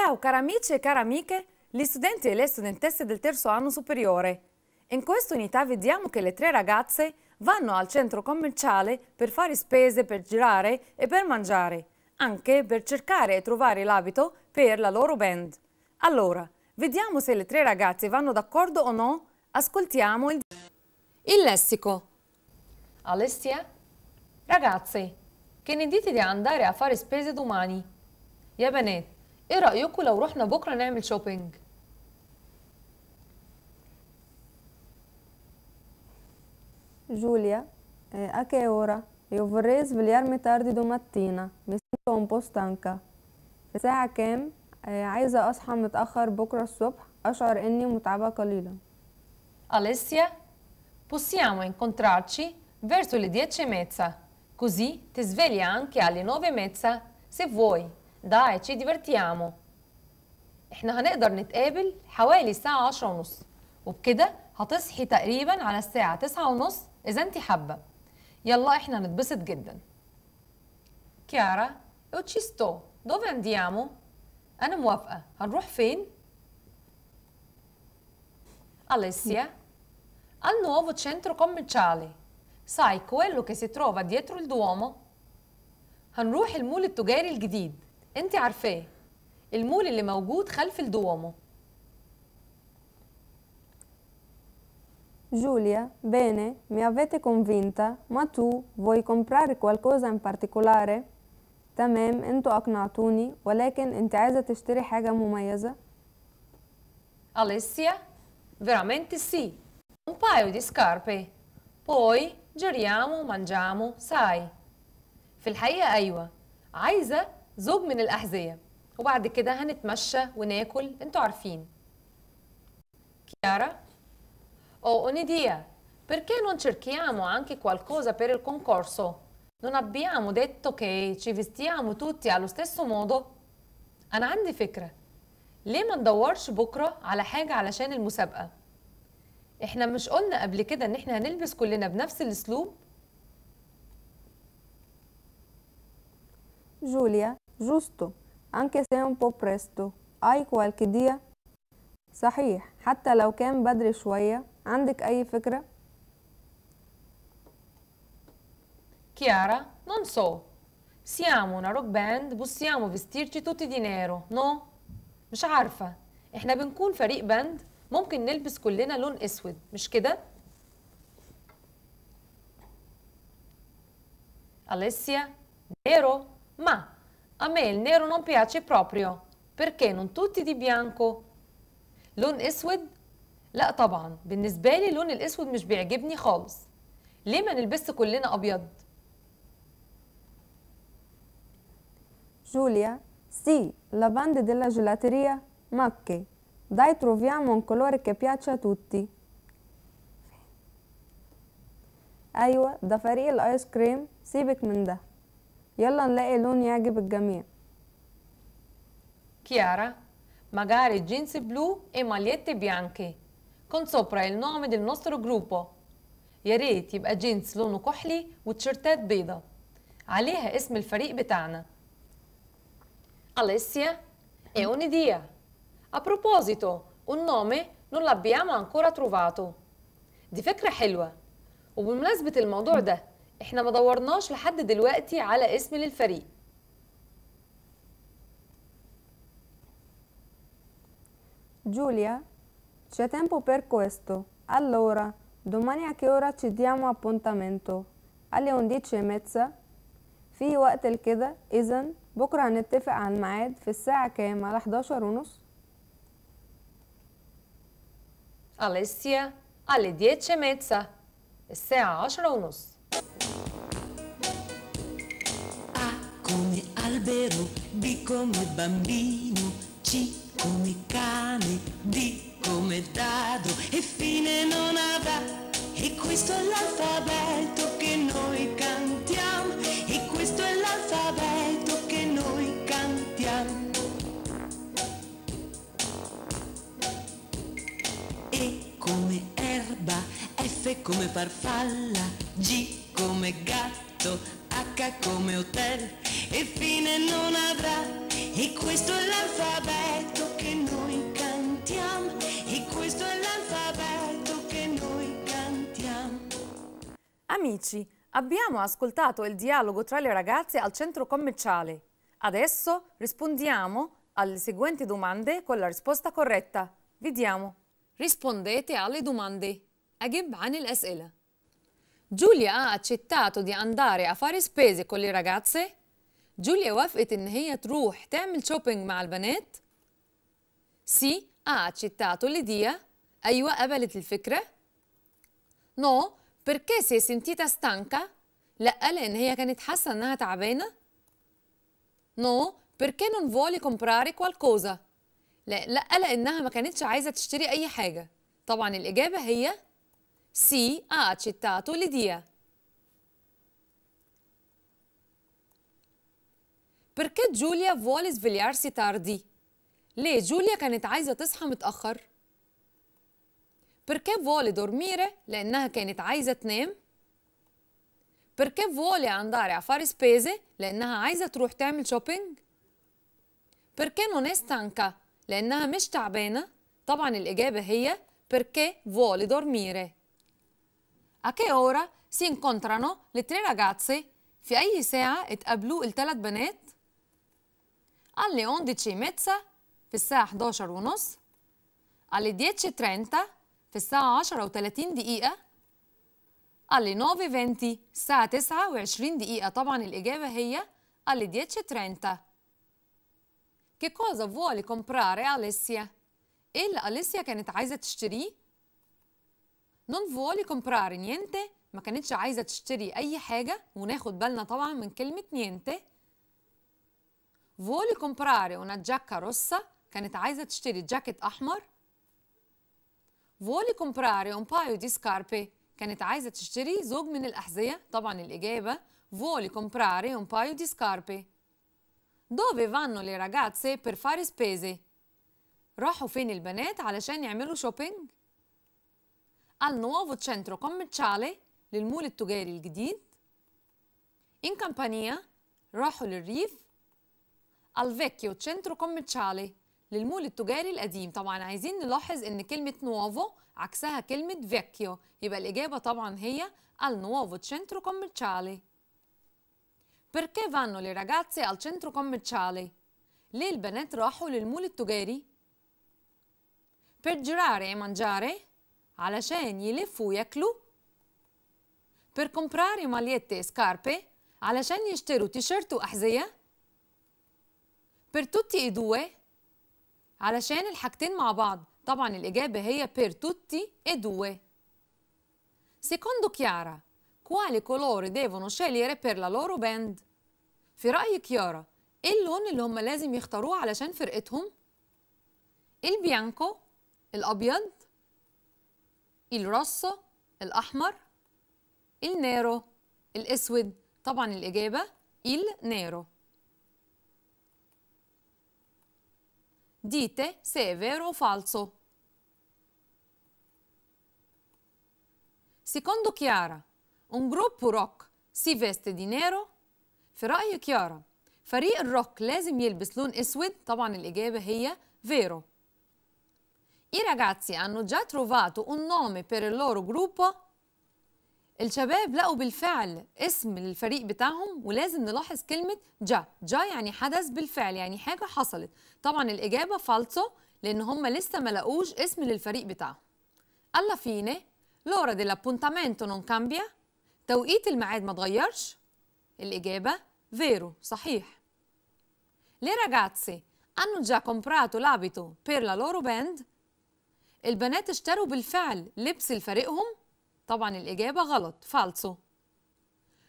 Ciao cari amici e cari amiche, gli studenti e le studentesse del terzo anno superiore. In questa unità vediamo che le tre ragazze vanno al centro commerciale per fare spese, per girare e per mangiare, anche per cercare e trovare l'abito per la loro band. Allora, vediamo se le tre ragazze vanno d'accordo o no. Ascoltiamo il... Il lessico. Alessia, ragazze, che ne dite di andare a fare spese domani? Ebenet. ايه رايكم لو رحنا بكره نعمل شوبينج جوليا ا آه، اورا يو فريز فيليارمي تاردي دو ماتينا مي سنتو بوستانكا في كام آه، عايزة أصحى متأخر بكرة الصبح أشعر إني متعبة قليلا أليسيا possiamo incontrarci verso le 10 e così ti svegli anche alle 9 e se vuoi Dai, ci divertiamo. احنا هنقدر نتقابل حوالي الساعة عشرة ونص وبكده هتصحي تقريبا على الساعة تسعة ونص إذا أنت حابة يلا احنا نتبسط جدا كيارا io ci sto dove andiamo أنا موافقة هنروح فين اليسيا al nuovo centro commerciale sai quello che si trova dietro il Duomo هنروح المول التجاري الجديد انت عارفاه المول اللي موجود خلف الدوامه Giulia, bene, mi avete convinta, ma tu vuoi comprare qualcosa in particolare? تمام انتوا اقنعتوني ولكن انت عايزه تشتري حاجه مميزه Alessia veramente sì un paio di scarpe poi giriamo mangiamo sai في الحقيقه ايوه عايزه زوج من الأحذية وبعد كده هنتمشى وناكل انتوا عارفين كيارا او اونيديا perché non cerchiamo anche qualcosa per il concorso non abbiamo detto che ci vestiamo tutti allo stesso modo أنا عندي فكرة ليه ما ندورش بكرة على حاجة علشان المسابقة احنا مش قلنا قبل كده ان احنا هنلبس كلنا بنفس الاسلوب جوليا جوستو أنك سي بو برستو أي كوالكي ديا صحيح حتى لو كان بدري شوية عندك أي فكرة؟ كيارا نون سو سيامو نا روك باند بوسيامو فيستيرتي توتي دي نيرو نو مش عارفة إحنا بنكون فريق باند ممكن نلبس كلنا لون أسود مش كده؟ أليسيا نيرو ما A me il nero non piace proprio. Perché non tutti di bianco? لون اسود؟ لا طبعا بالنسبة لي لون الاسود مش بيعجبني خالص ليه ما نلبس كلنا ابيض؟ جوليا سي لا ديلا della gelateria داي che dai troviamo un colore che ايوه ده فريق الايس كريم سيبك من ده يلا نلاقي لون يعجب الجميع كيارا magari جينز بلو e magliette bianche con sopra il nome del nostro يا ريت يبقى جينز لونه كحلي وتيشرتات بيضه عليها اسم الفريق بتاعنا اليسيا è un'idea a proposito un nome non l'abbiamo ancora trovato دي فكره حلوه وبمناسبه الموضوع ده احنا ما دورناش لحد دلوقتي على اسم للفريق جوليا c'è tempo per questo. Allora, domani a che ora ci diamo appuntamento? Alle e mezza في وقت الكده إذا بكرة هنتفق على الميعاد في الساعة كام؟ على 11 ونص Alessia alle 10:30 الساعة 10 ونص albero, B come bambino, C come cane, D come dado e fine non avrà. E questo è l'alfabeto che noi cantiamo, e questo è l'alfabeto che noi cantiamo. E come erba, F come farfalla, G come gatto, H come hotel e fine non avrà e questo è l'alfabeto che noi cantiamo e questo è l'alfabeto che noi cantiamo Amici, abbiamo ascoltato il dialogo tra le ragazze al centro commerciale. Adesso rispondiamo alle seguenti domande con la risposta corretta. Vediamo. Rispondete alle domande. A أجب عن الأسئلة Giulia ha accettato di andare a fare spese con le ragazze? Giulia وافقت إن هي تروح تعمل شوبينج مع البنات؟ Sì, ha accettato l'idea. أيوة قبلت الفكرة. No, perché si è sentita stanca? لأ لأن هي كانت حاسة إنها تعبانة. No, perché non vuole comprare qualcosa؟ لأ لأ لأنها ما كانتش عايزة تشتري أي حاجة. طبعا الإجابة هي si ha accettato l'idea. Perché Giulia vuole svegliarsi tardi? ليه che كانت عايزة تصحى متأخر؟ Perché vuole dormire? لأنها كانت عايزة تنام. Perché vuole andare a fare spese? لأنها عايزة تروح تعمل shopping. Perché non è stanca؟ لأنها مش تعبانة. طبعا الإجابة هي perché vuole dormire. A che ora si incontrano le tre ragazze? في أي ساعة اتقابلوا الثلاث بنات؟ قال لي alle ميتسا في الساعة 11 ونص قال لي ديتشي ترينتا في الساعة 10 و30 دقيقة قال لي نوفي فينتي الساعة 9 و20 دقيقة طبعا الإجابة هي قال لي ديتشي ترينتا كي كوزا vuole كومبراري أليسيا؟ إيه اللي أليسيا كانت عايزة تشتريه؟ نون فولي كومبرار نينتي ما كانتش عايزه تشتري اي حاجه وناخد بالنا طبعا من كلمه نينتي فولي comprare una جاكا روسا كانت عايزه تشتري جاكيت احمر فولي comprare un بايو دي سكاربي كانت عايزه تشتري زوج من الاحذيه طبعا الاجابه فولي comprare un بايو دي سكاربي dove vanno le ragazze per fare spese راحوا فين البنات علشان يعملوا شوبينج al nuovo centro commerciale للمول التجاري الجديد in Campania راحوا للريف al vecchio centro commerciale للمول التجاري القديم طبعا عايزين نلاحظ ان كلمة nuovo عكسها كلمة فيكيو يبقى الإجابة طبعا هي al nuovo centro commerciale Perché vanno le ragazze al centro commerciale? ليه البنات راحوا للمول التجاري؟ Per girare e mangiare علشان يلفوا وياكلوا per comprare magliette e scarpe علشان يشتروا تيشيرت وأحذية per tutti e due علشان الحاجتين مع بعض طبعا الإجابة هي per tutti e due secondo Chiara quale colore devono scegliere per la loro band في رأي كيارا إيه اللون اللي هم لازم يختاروه علشان فرقتهم البيانكو الأبيض il الأحمر il نيرو الأسود طبعا الإجابة il نيرو Dite se فالسو سيكوندو كيارا falso. Secondo Chiara, un gruppo rock si veste di nero؟ في رأي كيارا فريق الروك لازم يلبس لون أسود طبعا الإجابة هي فيرو I ragazzi hanno già trovato un nome per il loro gruppo الشباب لقوا بالفعل اسم للفريق بتاعهم ولازم نلاحظ كلمة جا جا يعني حدث بالفعل يعني حاجة حصلت طبعا الإجابة فالتو لأن هم لسه ما لقوش اسم للفريق بتاعهم alla fine l'ora dell'appuntamento non cambia توقيت الميعاد ما اتغيرش الإجابة vero صحيح le ragazze hanno già comprato l'abito per la loro band البنات اشتروا بالفعل لبس لفريقهم طبعا الإجابة غلط فالسو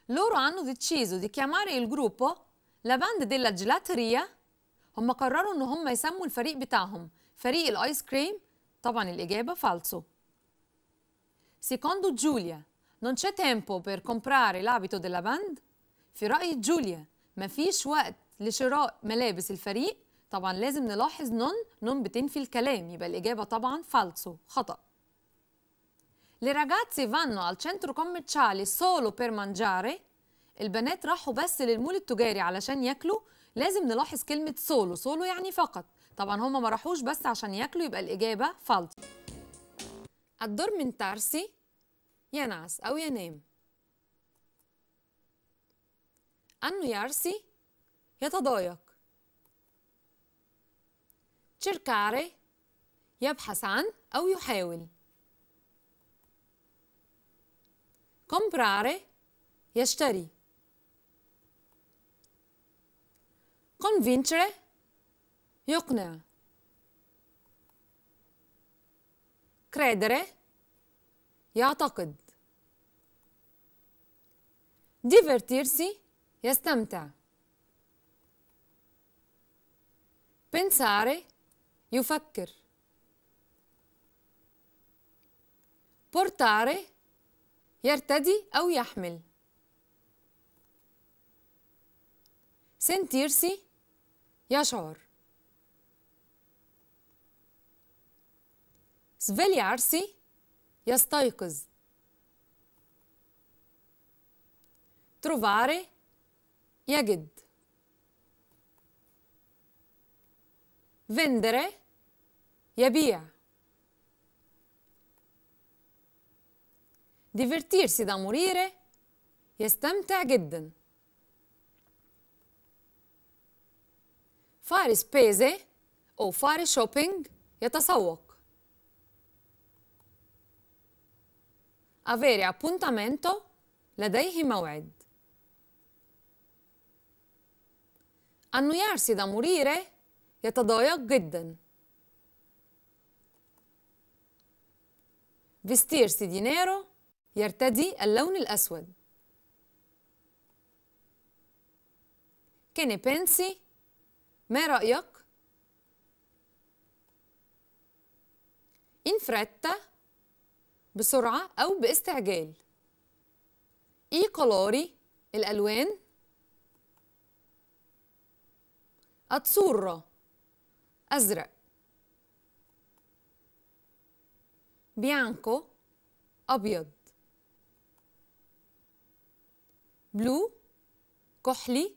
لورو عنو دي تشيزو دي كاماري الجروبو la دي della هم قرروا ان هم يسموا الفريق بتاعهم فريق الايس كريم طبعا الاجابه فالسو سيكوندو جوليا نون c'è تيمبو بير كومبراري l'abito دي band في راي جوليا مفيش وقت لشراء ملابس الفريق طبعا لازم نلاحظ نون نون بتنفي الكلام يبقى الإجابة طبعا فالسو خطأ Le ragazze vanno al centro commerciale solo per mangiare البنات راحوا بس للمول التجاري علشان ياكلوا لازم نلاحظ كلمة سولو سولو يعني فقط طبعا هما ما راحوش بس عشان ياكلوا يبقى الإجابة فالت الدور من تارسي ينعس أو ينام انو يارسي يتضايق cercare يبحث عن أو يحاول comprare يشتري convincere يقنع credere يعتقد divertirsi يستمتع pensare يفكر بورتاري يرتدي أو يحمل سنتيرسي يشعر سفيليارسي يستيقظ تروفاري يجد فندري يبيع divertirsi da morire يستمتع جدا fare spese أو fare shopping يتسوق avere appuntamento لديه موعد annoiarsi da morire يتضايق جداً فيستير سيدينيرو يرتدي اللون الأسود كيني بنسي ما رأيك؟ انفرتا بسرعة أو باستعجال إي كولوري الألوان أتصورة أزرق bianco, أبيض Blu, كحلي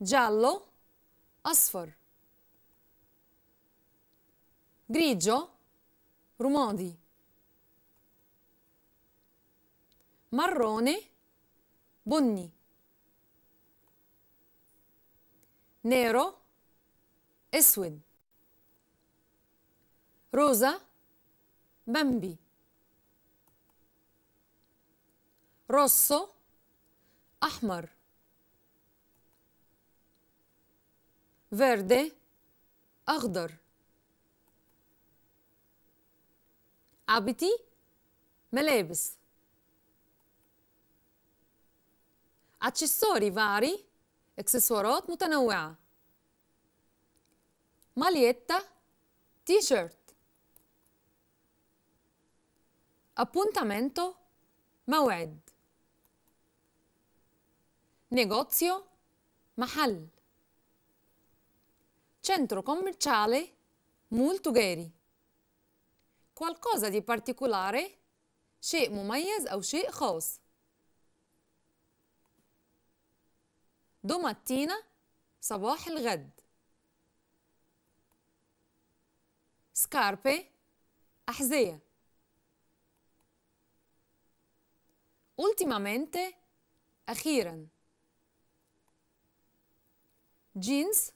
giallo أصفر grigio رمادي marrone بني nero أسود روزا بامبي روسو أحمر فيردي أخضر عبتي ملابس أتشيسوري فاري إكسسوارات متنوعة ماليتا تي شيرت appuntamento, موعد negozio, محل centro commerciale, مولتوغيري qualcosa di particolare, شيء مميز أو شيء خاص دوماتينا صباح الغد سكاربي أحذية Ultimamente agiran. Jeans,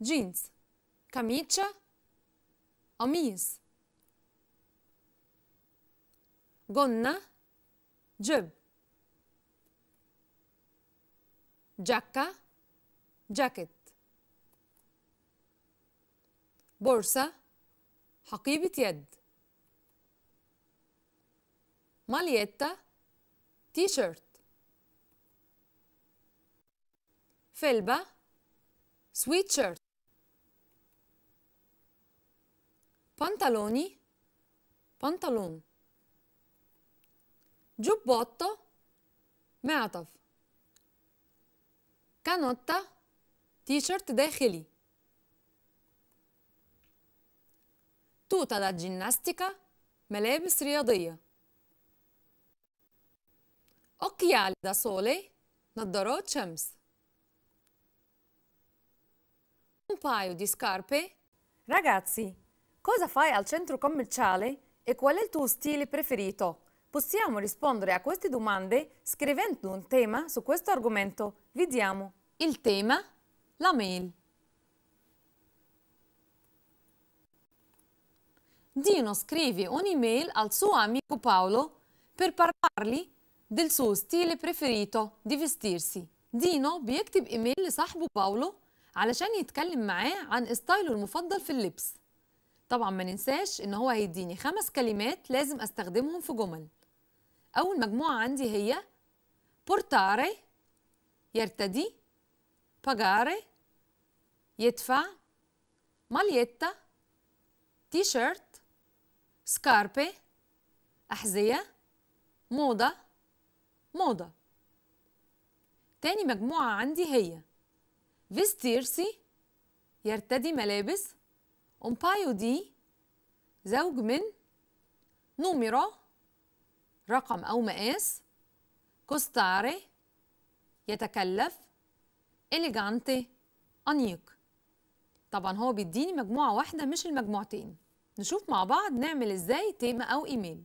jeans. Camicia, Amis. Gonna, job, Jacka. jacket. Borsa, Hakibit malieta. Malietta, تي شيرت فلبة سويت شيرت pantaloni pantalon جوبوتو معطف كانوتا تيشرت داخلي توطة جيناستيكا ملابس رياضية occhiali da sole, نظارات شمس un paio di scarpe. Ragazzi, cosa fai al centro commerciale e qual è il tuo stile preferito? Possiamo rispondere a queste domande scrivendo un tema su questo argomento. Vediamo. Il tema, la mail. Dino scrive un'email al suo amico Paolo per parlargli del suo stile preferito di vestirsi دينو بيكتب ايميل لصاحبه باولو علشان يتكلم معاه عن ستايله المفضل في اللبس طبعا ما ننساش ان هو هيديني خمس كلمات لازم استخدمهم في جمل اول مجموعه عندي هي بورتاري يرتدي باجاري يدفع ماليتا تي شيرت سكاربي احذيه موضه موضة تاني مجموعة عندي هي فيستيرسي يرتدي ملابس أمبايو دي زوج من نوميرا رقم أو مقاس كوستاري يتكلف إليجانتي أنيق طبعا هو بيديني مجموعة واحدة مش المجموعتين نشوف مع بعض نعمل ازاي تيمة أو إيميل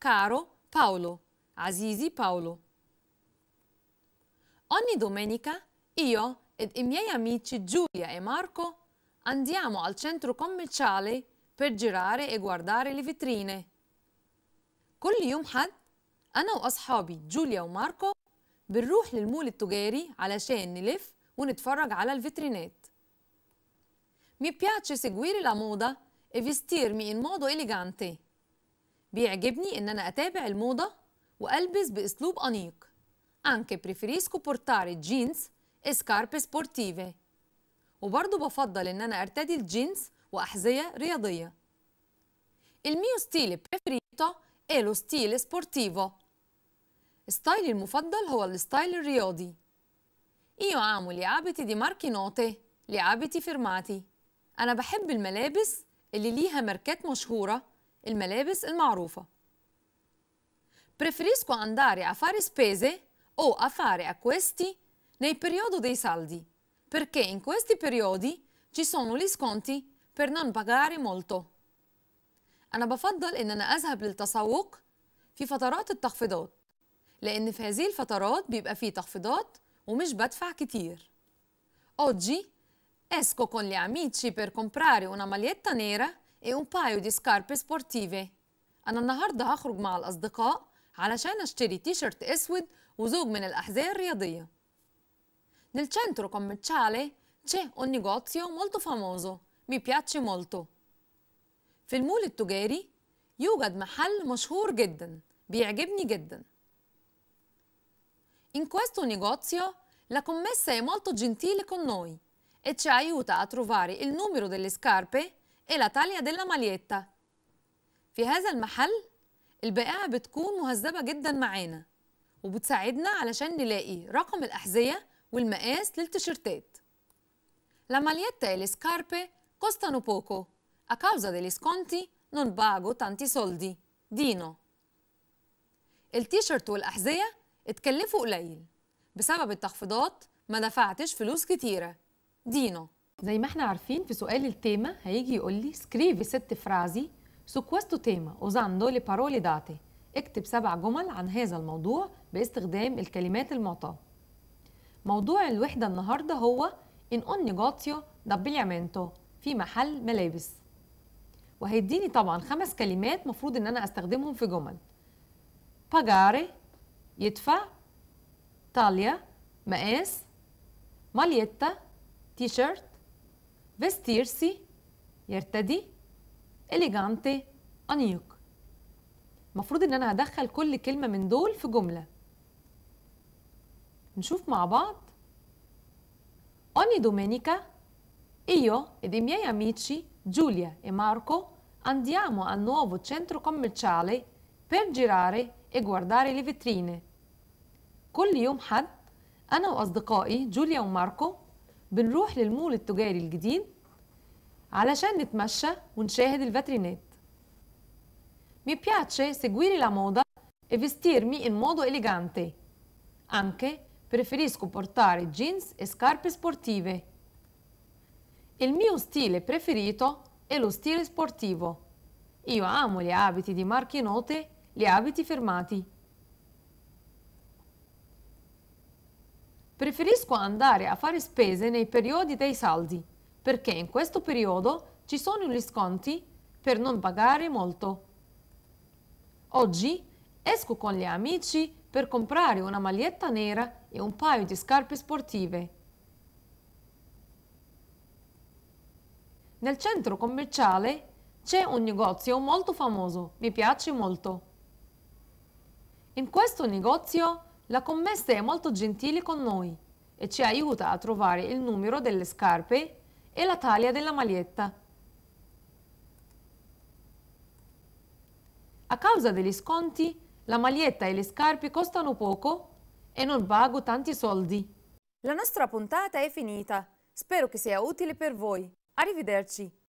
كارو باولو عزيزي باولو أني دومينيكا إيو إد إميي أميتشي جوليا إي ماركو أنديامو أل سنترو كوميرشالي per girare e guardare le vetrine. كل يوم حد أنا وأصحابي جوليا وماركو بنروح للمول التجاري علشان نلف ونتفرج على الفيترينات مي piace seguire لا مودا e vestirmi in modo elegante. بيعجبني إن أنا أتابع الموضة وألبس بأسلوب أنيق anche preferisco portare jeans e scarpe sportive وبرضه بفضل إن أنا أرتدي الجينز وأحذية رياضية الميو ستيل بريفريتو إيه لو ستيل سبورتيفو ستايلي المفضل هو الستايل الرياضي Io amo le abiti di marchi note, le abiti firmati. أنا بحب الملابس اللي ليها ماركات مشهورة، الملابس المعروفة. Preferisco andare a fare spese o a fare acquisti nel periodo dei saldi, perché in questi periodi ci sono gli sconti per non pagare molto. أنا بفضل إن أنا أذهب للتسوق في فترات التخفيضات لأن في هذه الفترات بيبقى فيه تخفيضات ومش بدفع كتير. Oggi esco con gli amici per comprare una maglietta nera e un paio di scarpe sportive. أنا النهاردة هخرج مع الأصدقاء علشان اشتري تيشرت اسود وزوج من الاحذية الرياضية Nel centro commerciale c'è un negozio molto famoso, mi piace molto. في المول التجاري يوجد محل مشهور جدا بيعجبني جدا. In questo negozio la commessa è molto gentile con noi e ci aiuta a trovare il numero delle scarpe e la taglia della maglietta. في هذا المحل البائعه بتكون مهذبه جدا معانا وبتساعدنا علشان نلاقي رقم الاحذيه والمقاس للتيشيرتات La maglietta e le scarpe costano A causa degli sconti non pago tanti soldi. التيشيرت والأحذية اتكلفوا قليل. بسبب التخفيضات ما دفعتش فلوس كتيرة. دينو. زي ما احنا عارفين في سؤال التيمة هيجي يقول لي سكريفي ست فرازي Su questo tema, usando le parole date, اكتب سبع جمل عن هذا الموضوع باستخدام الكلمات المعطاة. موضوع الوحدة النهاردة هو إن un negozio d'abbigliamento في محل ملابس. وهيديني طبعا خمس كلمات مفروض إن أنا أستخدمهم في جمل. pagare يدفع طاليا مقاس ماليتا تيشيرت فيستيرسي يرتدي إليجانتي أنيوك المفروض إن أنا هدخل كل كلمة من دول في جملة نشوف مع بعض أوني دومينيكا إيو إدي i miei جوليا إي ماركو أنديامو andiamo نوفو تشنترو centro بير جيراري إي e لي فيتريني كل يوم حد أنا وأصدقائي جوليا وماركو بنروح للمول التجاري الجديد Alashon nitmascia ونشاهد الفاترينات. Mi piace seguire la moda e vestirmi in modo elegante. Anche preferisco portare jeans e scarpe sportive. Il mio stile preferito è lo stile sportivo. Io amo gli abiti di marche note, gli abiti fermati. Preferisco andare a fare spese nei periodi dei saldi perché in questo periodo ci sono gli sconti per non pagare molto. Oggi esco con gli amici per comprare una maglietta nera e un paio di scarpe sportive. Nel centro commerciale c'è un negozio molto famoso, mi piace molto. In questo negozio la commessa è molto gentile con noi e ci aiuta a trovare il numero delle scarpe e la taglia della maglietta. A causa degli sconti, la maglietta e le scarpe costano poco e non pago tanti soldi. La nostra puntata è finita. Spero che sia utile per voi. Arrivederci.